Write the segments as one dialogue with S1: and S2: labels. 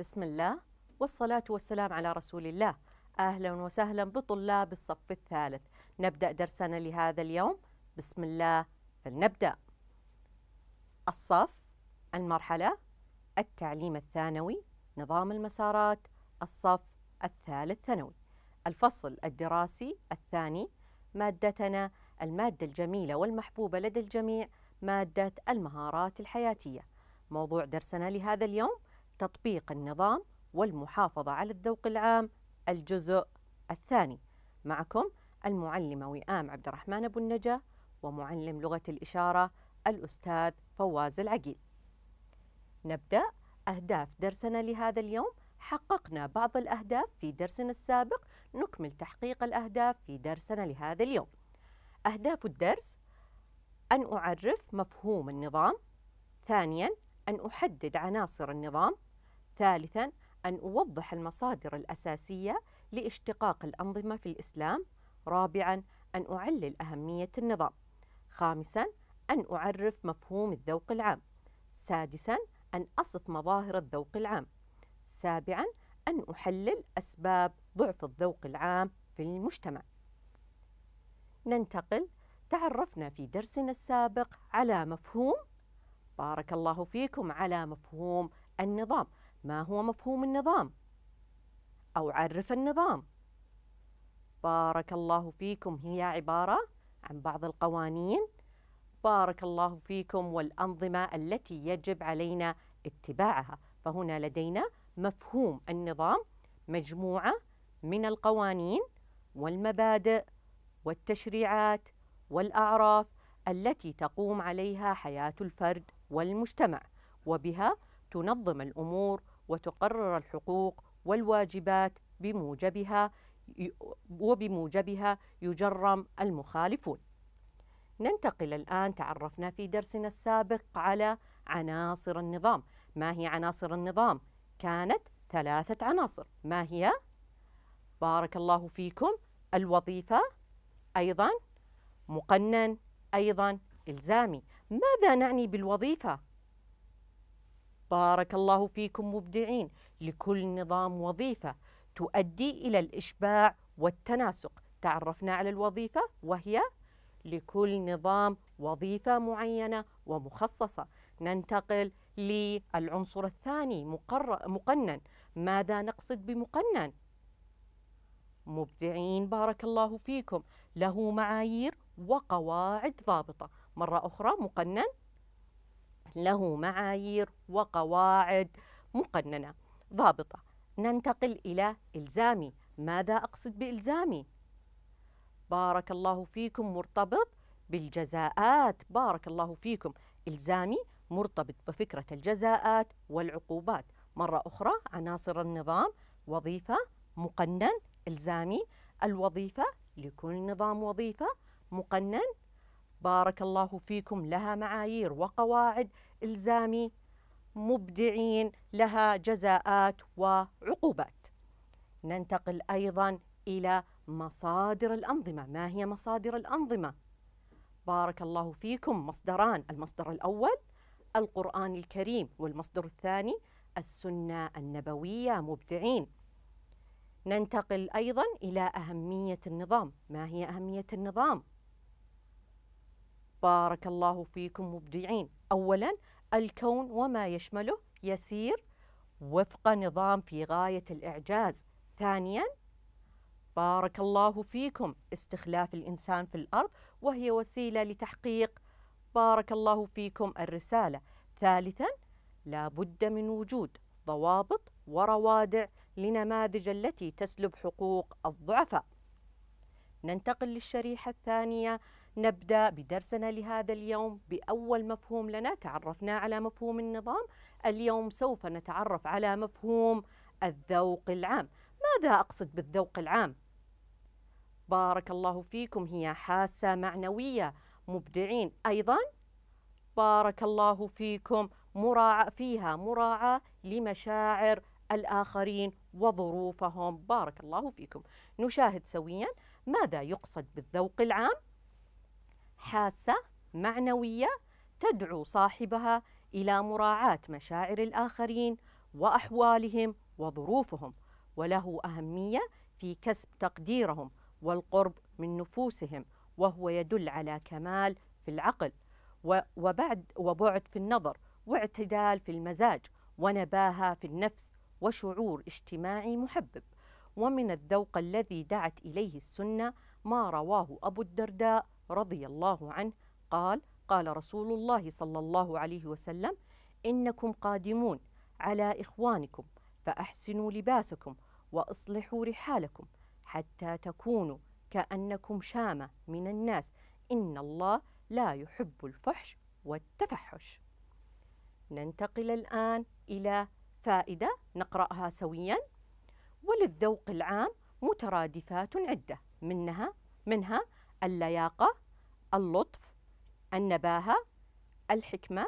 S1: بسم الله والصلاة والسلام على رسول الله أهلا وسهلا بطلاب الصف الثالث نبدأ درسنا لهذا اليوم بسم الله فلنبدأ الصف المرحلة التعليم الثانوي نظام المسارات الصف الثالث ثانوي الفصل الدراسي الثاني مادتنا المادة الجميلة والمحبوبة لدى الجميع مادة المهارات الحياتية موضوع درسنا لهذا اليوم تطبيق النظام والمحافظة على الذوق العام الجزء الثاني معكم المعلمة وئام عبد الرحمن أبو النجا ومعلم لغة الإشارة الأستاذ فواز العقيل نبدأ أهداف درسنا لهذا اليوم حققنا بعض الأهداف في درسنا السابق نكمل تحقيق الأهداف في درسنا لهذا اليوم أهداف الدرس أن أعرف مفهوم النظام ثانياً أن أحدد عناصر النظام ثالثا أن أوضح المصادر الأساسية لاشتقاق الأنظمة في الإسلام رابعا أن أعلل أهمية النظام خامسا أن أعرف مفهوم الذوق العام سادسا أن أصف مظاهر الذوق العام سابعا أن أحلل أسباب ضعف الذوق العام في المجتمع ننتقل تعرفنا في درسنا السابق على مفهوم بارك الله فيكم على مفهوم النظام ما هو مفهوم النظام أو عرف النظام بارك الله فيكم هي عبارة عن بعض القوانين بارك الله فيكم والأنظمة التي يجب علينا اتباعها فهنا لدينا مفهوم النظام مجموعة من القوانين والمبادئ والتشريعات والأعراف التي تقوم عليها حياة الفرد والمجتمع وبها تنظم الأمور وتقرر الحقوق والواجبات بموجبها وبموجبها يجرم المخالفون. ننتقل الآن تعرفنا في درسنا السابق على عناصر النظام، ما هي عناصر النظام؟ كانت ثلاثة عناصر، ما هي؟ بارك الله فيكم الوظيفة أيضا مقنن أيضا إلزامي، ماذا نعني بالوظيفة؟ بارك الله فيكم مبدعين لكل نظام وظيفة تؤدي إلى الإشباع والتناسق تعرفنا على الوظيفة وهي لكل نظام وظيفة معينة ومخصصة ننتقل للعنصر الثاني مقنن ماذا نقصد بمقنن؟ مبدعين بارك الله فيكم له معايير وقواعد ضابطة مرة أخرى مقنن له معايير وقواعد مقننة ضابطة ننتقل إلى إلزامي ماذا أقصد بإلزامي؟ بارك الله فيكم مرتبط بالجزاءات بارك الله فيكم إلزامي مرتبط بفكرة الجزاءات والعقوبات مرة أخرى عناصر النظام وظيفة مقنن إلزامي الوظيفة لكل نظام وظيفة مقنن بارك الله فيكم لها معايير وقواعد الزامي مبدعين لها جزاءات وعقوبات ننتقل أيضا إلى مصادر الأنظمة ما هي مصادر الأنظمة؟ بارك الله فيكم مصدران المصدر الأول القرآن الكريم والمصدر الثاني السنة النبوية مبدعين ننتقل أيضا إلى أهمية النظام ما هي أهمية النظام؟ بارك الله فيكم مبدعين أولا الكون وما يشمله يسير وفق نظام في غاية الإعجاز ثانيا بارك الله فيكم استخلاف الإنسان في الأرض وهي وسيلة لتحقيق بارك الله فيكم الرسالة ثالثا لا بد من وجود ضوابط وروادع لنماذج التي تسلب حقوق الضعفاء ننتقل للشريحة الثانية نبدأ بدرسنا لهذا اليوم بأول مفهوم لنا تعرفنا على مفهوم النظام اليوم سوف نتعرف على مفهوم الذوق العام ماذا أقصد بالذوق العام؟ بارك الله فيكم هي حاسة معنوية مبدعين أيضا بارك الله فيكم مراعاة فيها مراعاة لمشاعر الآخرين وظروفهم بارك الله فيكم نشاهد سويا ماذا يقصد بالذوق العام حاسة معنوية تدعو صاحبها إلى مراعاة مشاعر الآخرين وأحوالهم وظروفهم وله أهمية في كسب تقديرهم والقرب من نفوسهم وهو يدل على كمال في العقل وبعد وبعد في النظر واعتدال في المزاج ونباهة في النفس وشعور اجتماعي محبب ومن الذوق الذي دعت إليه السنة ما رواه أبو الدرداء رضي الله عنه قال قال رسول الله صلى الله عليه وسلم إنكم قادمون على إخوانكم فأحسنوا لباسكم وأصلحوا رحالكم حتى تكونوا كأنكم شامة من الناس إن الله لا يحب الفحش والتفحش ننتقل الآن إلى فائدة نقرأها سويا وللذوق العام مترادفات عدة منها منها اللياقة اللطف النباهة الحكمة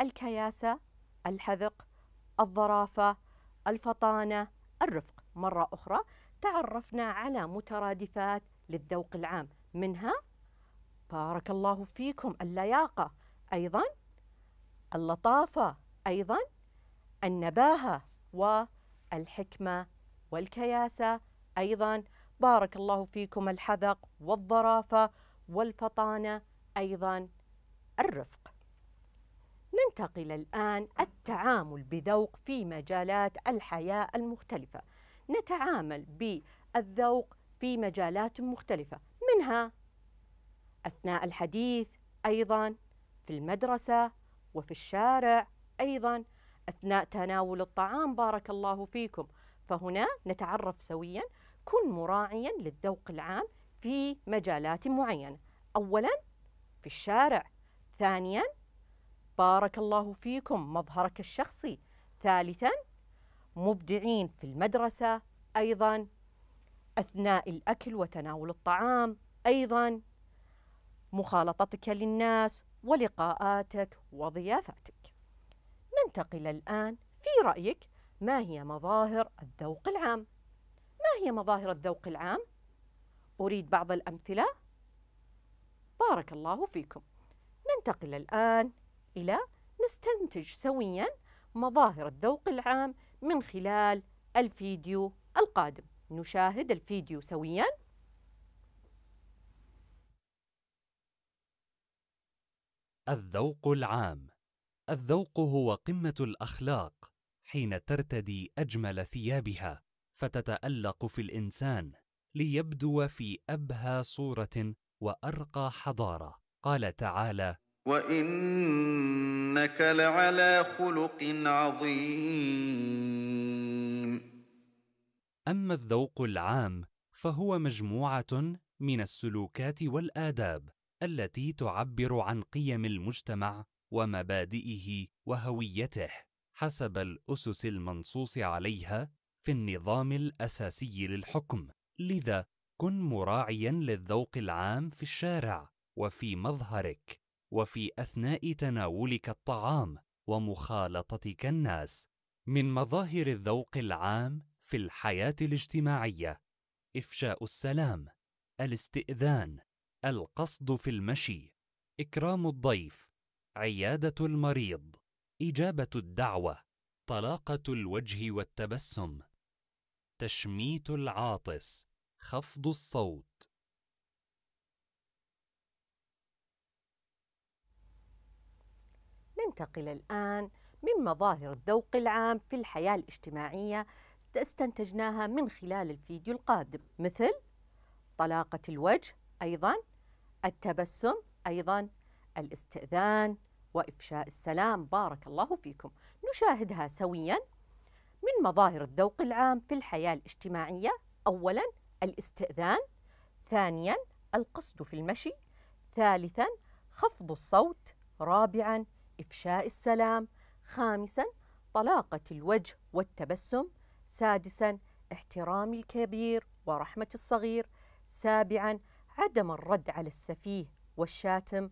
S1: الكياسة الحذق الظرافة الفطانة الرفق مرة أخرى تعرفنا على مترادفات للذوق العام منها بارك الله فيكم اللياقة أيضا اللطافة أيضا النباهة والحكمة والكياسة أيضا بارك الله فيكم الحذق والظرافة والفطانة أيضا الرفق ننتقل الآن التعامل بذوق في مجالات الحياة المختلفة نتعامل بالذوق في مجالات مختلفة منها أثناء الحديث أيضا في المدرسة وفي الشارع أيضا أثناء تناول الطعام بارك الله فيكم فهنا نتعرف سويا كن مراعيا للذوق العام في مجالات معينة أولا في الشارع ثانيا بارك الله فيكم مظهرك الشخصي ثالثا مبدعين في المدرسة أيضا أثناء الأكل وتناول الطعام أيضا مخالطتك للناس ولقاءاتك وضيافاتك ننتقل الآن في رأيك ما هي مظاهر الذوق العام؟ ما هي مظاهر الذوق العام؟ أريد بعض الأمثلة بارك الله فيكم ننتقل الآن إلى نستنتج سويا مظاهر الذوق العام من خلال الفيديو القادم نشاهد الفيديو سويا
S2: الذوق العام الذوق هو قمة الأخلاق حين ترتدي أجمل ثيابها فتتألق في الإنسان ليبدو في أبهى صورة وأرقى حضارة قال تعالى
S1: وإنك لعلى خلق عظيم
S2: أما الذوق العام فهو مجموعة من السلوكات والآداب التي تعبر عن قيم المجتمع ومبادئه وهويته حسب الأسس المنصوص عليها في النظام الأساسي للحكم، لذا كن مراعيا للذوق العام في الشارع وفي مظهرك وفي أثناء تناولك الطعام ومخالطتك الناس. من مظاهر الذوق العام في الحياة الاجتماعية إفشاء السلام، الاستئذان، القصد في المشي، إكرام الضيف، عيادة المريض، إجابة الدعوة، طلاقة الوجه والتبسم تشميت العاطس خفض الصوت
S1: ننتقل الآن من مظاهر الذوق العام في الحياة الاجتماعية استنتجناها من خلال الفيديو القادم مثل طلاقة الوجه أيضا التبسم أيضا الاستئذان وإفشاء السلام بارك الله فيكم نشاهدها سويا من مظاهر الذوق العام في الحياة الاجتماعية أولا الاستئذان ثانيا القصد في المشي ثالثا خفض الصوت رابعا إفشاء السلام خامسا طلاقة الوجه والتبسم سادسا احترام الكبير ورحمة الصغير سابعا عدم الرد على السفيه والشاتم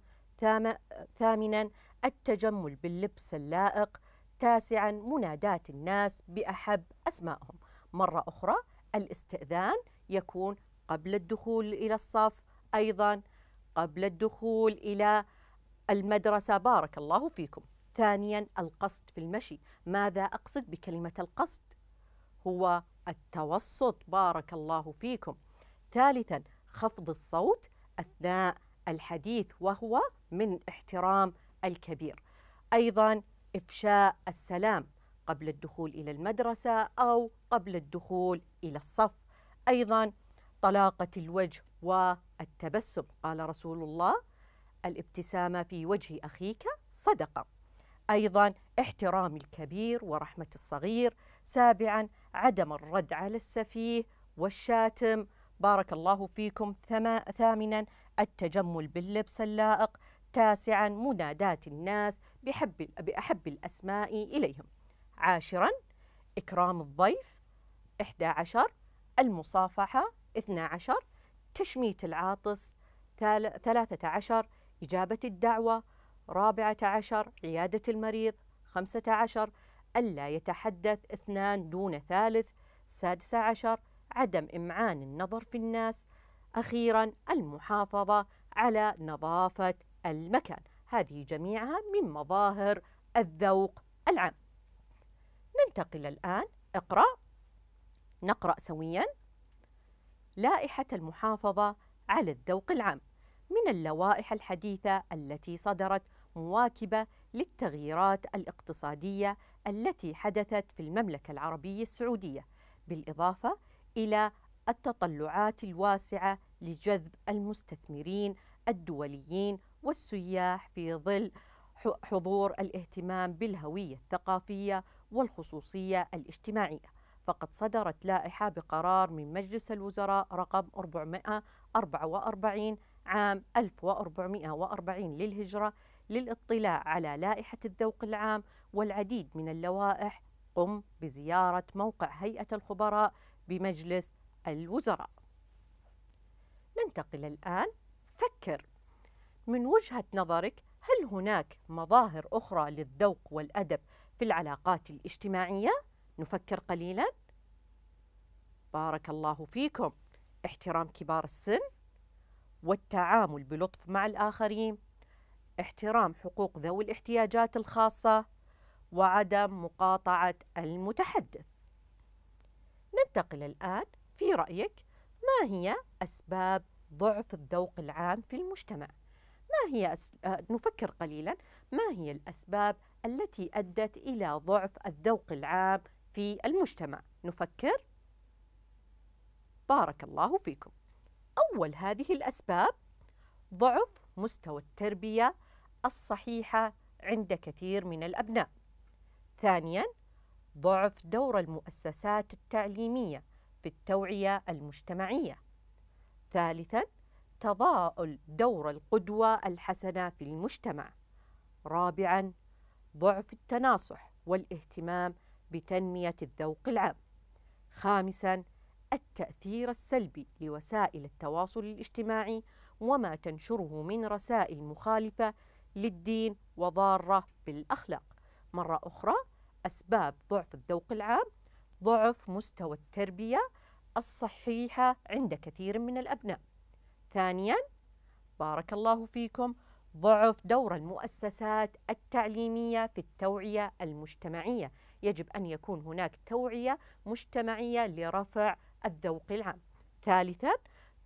S1: ثامنا التجمل باللبس اللائق تاسعا منادات الناس بأحب أسمائهم مرة أخرى الاستئذان يكون قبل الدخول إلى الصف أيضا قبل الدخول إلى المدرسة بارك الله فيكم ثانيا القصد في المشي ماذا أقصد بكلمة القصد هو التوسط بارك الله فيكم ثالثا خفض الصوت أثناء الحديث وهو من احترام الكبير أيضا إفشاء السلام قبل الدخول إلى المدرسة أو قبل الدخول إلى الصف أيضا طلاقة الوجه والتبسم قال رسول الله الابتسامة في وجه أخيك صدقة أيضا احترام الكبير ورحمة الصغير سابعا عدم الرد على السفيه والشاتم بارك الله فيكم ثامنا التجمل باللبس اللائق تاسعا مناداة الناس بحب بأحب الأسماء إليهم عاشرا إكرام الضيف إحدى عشر المصافحة إثنى عشر تشميت العاطس ثلاثة عشر إجابة الدعوة رابعة عشر عيادة المريض خمسة عشر ألا يتحدث اثنان دون ثالث سادسة عشر عدم إمعان النظر في الناس أخيرا المحافظة على نظافة المكان هذه جميعها من مظاهر الذوق العام ننتقل الآن اقرأ نقرأ سويا لائحة المحافظة على الذوق العام من اللوائح الحديثة التي صدرت مواكبة للتغييرات الاقتصادية التي حدثت في المملكة العربية السعودية بالإضافة إلى التطلعات الواسعة لجذب المستثمرين الدوليين والسياح في ظل حضور الاهتمام بالهوية الثقافية والخصوصية الاجتماعية فقد صدرت لائحة بقرار من مجلس الوزراء رقم 444 عام 1440 للهجرة للاطلاع على لائحة الذوق العام والعديد من اللوائح قم بزيارة موقع هيئة الخبراء بمجلس الوزراء ننتقل الآن فكر من وجهة نظرك هل هناك مظاهر أخرى للذوق والأدب في العلاقات الاجتماعية؟ نفكر قليلا بارك الله فيكم احترام كبار السن والتعامل بلطف مع الآخرين احترام حقوق ذوي الاحتياجات الخاصة وعدم مقاطعة المتحدث ننتقل الآن في رأيك ما هي أسباب ضعف الذوق العام في المجتمع؟ ما هي أس... آه، نفكر قليلا ما هي الأسباب التي أدت إلى ضعف الذوق العام في المجتمع نفكر بارك الله فيكم أول هذه الأسباب ضعف مستوى التربية الصحيحة عند كثير من الأبناء ثانيا ضعف دور المؤسسات التعليمية في التوعية المجتمعية ثالثا تضاءل دور القدوة الحسنة في المجتمع. رابعاً ضعف التناصح والاهتمام بتنمية الذوق العام. خامساً التأثير السلبي لوسائل التواصل الاجتماعي وما تنشره من رسائل مخالفة للدين وضارة بالأخلاق. مرة أخرى أسباب ضعف الذوق العام ضعف مستوى التربية الصحيحة عند كثير من الأبناء. ثانيا بارك الله فيكم ضعف دور المؤسسات التعليميه في التوعيه المجتمعيه يجب ان يكون هناك توعيه مجتمعيه لرفع الذوق العام ثالثا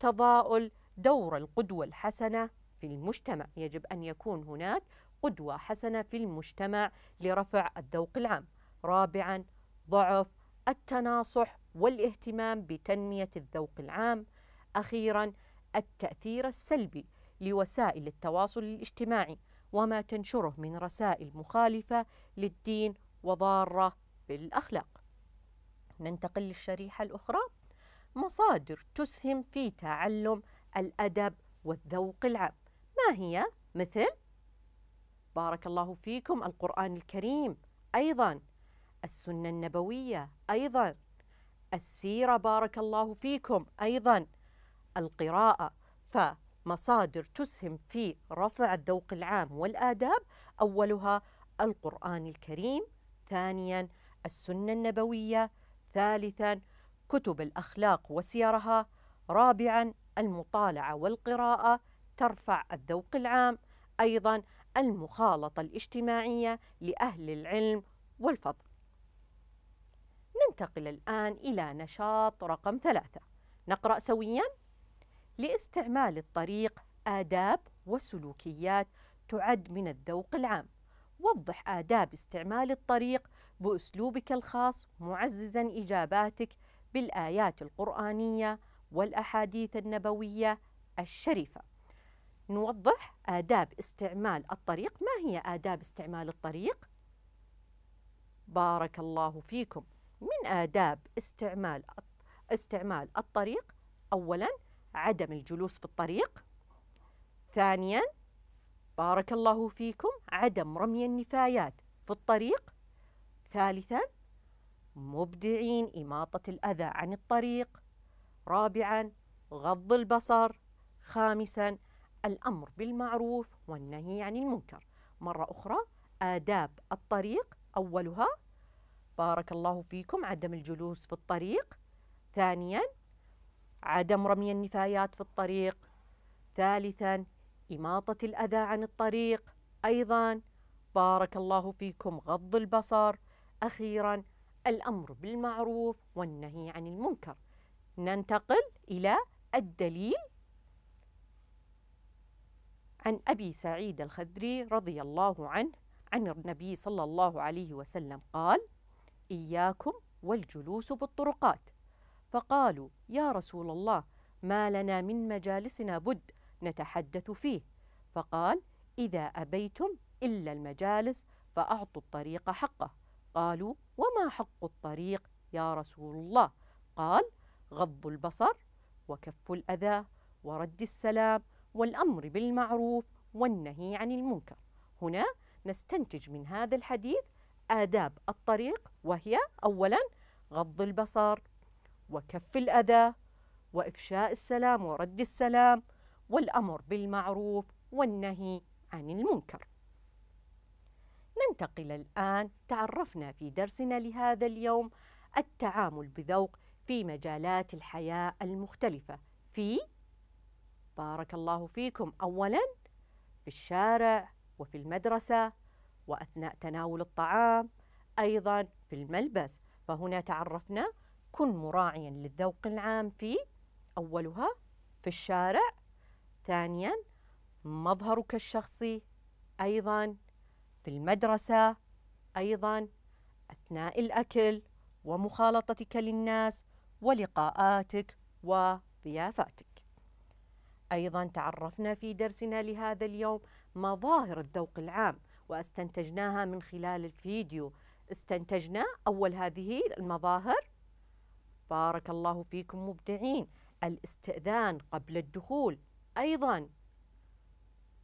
S1: تضاؤل دور القدوه الحسنه في المجتمع يجب ان يكون هناك قدوه حسنه في المجتمع لرفع الذوق العام رابعا ضعف التناصح والاهتمام بتنميه الذوق العام اخيرا التأثير السلبي لوسائل التواصل الاجتماعي وما تنشره من رسائل مخالفة للدين وضارة بالأخلاق. ننتقل للشريحة الأخرى مصادر تسهم في تعلم الأدب والذوق العام. ما هي؟ مثل بارك الله فيكم القرآن الكريم أيضا السنة النبوية أيضا السيرة بارك الله فيكم أيضا القراءة فمصادر تسهم في رفع الذوق العام والآداب أولها القرآن الكريم ثانيا السنة النبوية ثالثا كتب الأخلاق وسيرها رابعا المطالعة والقراءة ترفع الذوق العام أيضا المخالطة الاجتماعية لأهل العلم والفضل ننتقل الآن إلى نشاط رقم ثلاثة نقرأ سوياً لاستعمال الطريق آداب وسلوكيات تعد من الذوق العام وضح آداب استعمال الطريق بأسلوبك الخاص معززا إجاباتك بالآيات القرآنية والأحاديث النبوية الشريفة نوضح آداب استعمال الطريق ما هي آداب استعمال الطريق؟ بارك الله فيكم من آداب استعمال استعمال الطريق أولا عدم الجلوس في الطريق ثانيا بارك الله فيكم عدم رمي النفايات في الطريق ثالثا مبدعين إماطة الأذى عن الطريق رابعا غض البصر خامسا الأمر بالمعروف والنهي عن المنكر مرة أخرى آداب الطريق أولها بارك الله فيكم عدم الجلوس في الطريق ثانيا عدم رمي النفايات في الطريق ثالثا إماطة الأذى عن الطريق أيضا بارك الله فيكم غض البصر أخيرا الأمر بالمعروف والنهي عن المنكر ننتقل إلى الدليل عن أبي سعيد الخدري رضي الله عنه عن النبي صلى الله عليه وسلم قال إياكم والجلوس بالطرقات فقالوا يا رسول الله ما لنا من مجالسنا بد نتحدث فيه فقال اذا ابيتم الا المجالس فاعطوا الطريق حقه قالوا وما حق الطريق يا رسول الله قال غض البصر وكف الاذى ورد السلام والامر بالمعروف والنهي عن المنكر هنا نستنتج من هذا الحديث آداب الطريق وهي أولا غض البصر وكف الأذى وإفشاء السلام ورد السلام والأمر بالمعروف والنهي عن المنكر. ننتقل الآن تعرفنا في درسنا لهذا اليوم التعامل بذوق في مجالات الحياة المختلفة في بارك الله فيكم أولا في الشارع وفي المدرسة وأثناء تناول الطعام أيضا في الملبس فهنا تعرفنا كن مراعيا للذوق العام في أولها في الشارع ثانيا مظهرك الشخصي أيضا في المدرسة أيضا أثناء الأكل ومخالطتك للناس ولقاءاتك وضيافاتك أيضا تعرفنا في درسنا لهذا اليوم مظاهر الذوق العام واستنتجناها من خلال الفيديو استنتجنا أول هذه المظاهر بارك الله فيكم مبدعين الاستئذان قبل الدخول أيضا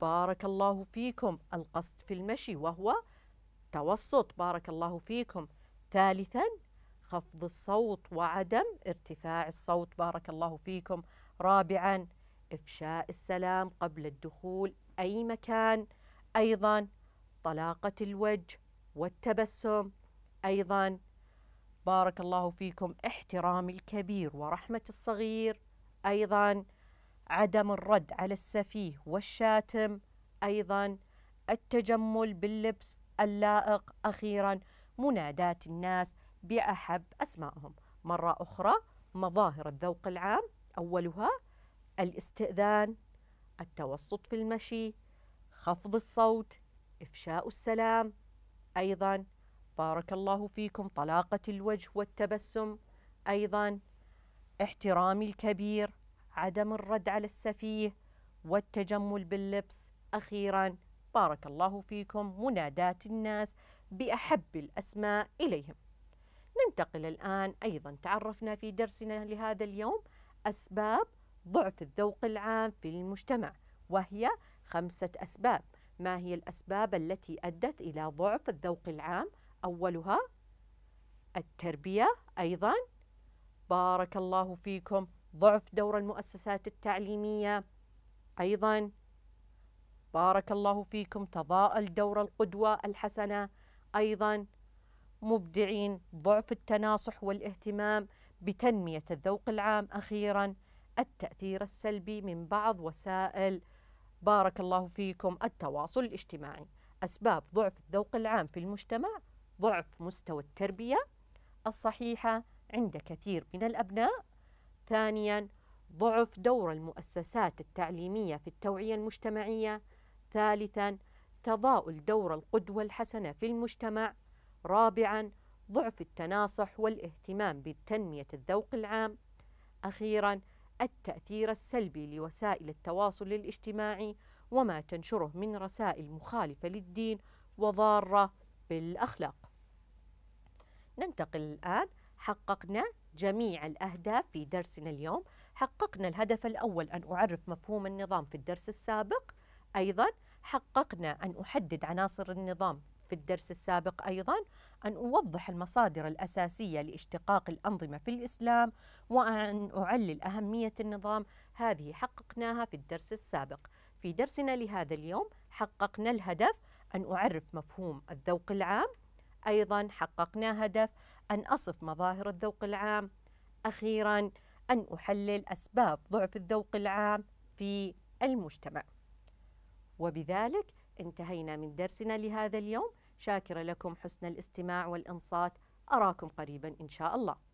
S1: بارك الله فيكم القصد في المشي وهو توسط بارك الله فيكم ثالثا خفض الصوت وعدم ارتفاع الصوت بارك الله فيكم رابعا افشاء السلام قبل الدخول اي مكان ايضا طلاقه الوجه والتبسم ايضا بارك الله فيكم احترام الكبير ورحمة الصغير أيضا عدم الرد على السفيه والشاتم أيضا التجمل باللبس اللائق أخيرا منادات الناس بأحب أسمائهم مرة أخرى مظاهر الذوق العام أولها الاستئذان التوسط في المشي خفض الصوت إفشاء السلام أيضا بارك الله فيكم طلاقة الوجه والتبسم أيضا احترام الكبير عدم الرد على السفيه والتجمل باللبس أخيرا بارك الله فيكم منادات الناس بأحب الأسماء إليهم ننتقل الآن أيضا تعرفنا في درسنا لهذا اليوم أسباب ضعف الذوق العام في المجتمع وهي خمسة أسباب ما هي الأسباب التي أدت إلى ضعف الذوق العام أولها التربية أيضا بارك الله فيكم ضعف دور المؤسسات التعليمية أيضا بارك الله فيكم تضاءل دور القدوة الحسنة أيضا مبدعين ضعف التناصح والاهتمام بتنمية الذوق العام أخيرا التأثير السلبي من بعض وسائل بارك الله فيكم التواصل الاجتماعي أسباب ضعف الذوق العام في المجتمع ضعف مستوى التربية الصحيحة عند كثير من الأبناء ثانيا ضعف دور المؤسسات التعليمية في التوعية المجتمعية ثالثا تضاؤل دور القدوة الحسنة في المجتمع رابعا ضعف التناصح والاهتمام بتنمية الذوق العام أخيرا التأثير السلبي لوسائل التواصل الاجتماعي وما تنشره من رسائل مخالفة للدين وضارة بالأخلاق ننتقل الآن حققنا جميع الأهداف في درسنا اليوم حققنا الهدف الأول أن أعرف مفهوم النظام في الدرس السابق أيضا حققنا أن أحدد عناصر النظام في الدرس السابق أيضا أن أوضح المصادر الأساسية لاشتقاق الأنظمة في الإسلام وأن أعلل أهمية النظام هذه حققناها في الدرس السابق في درسنا لهذا اليوم حققنا الهدف أن أعرف مفهوم الذوق العام أيضا حققنا هدف أن أصف مظاهر الذوق العام أخيرا أن أحلل أسباب ضعف الذوق العام في المجتمع وبذلك انتهينا من درسنا لهذا اليوم شاكرة لكم حسن الاستماع والإنصات أراكم قريبا إن شاء الله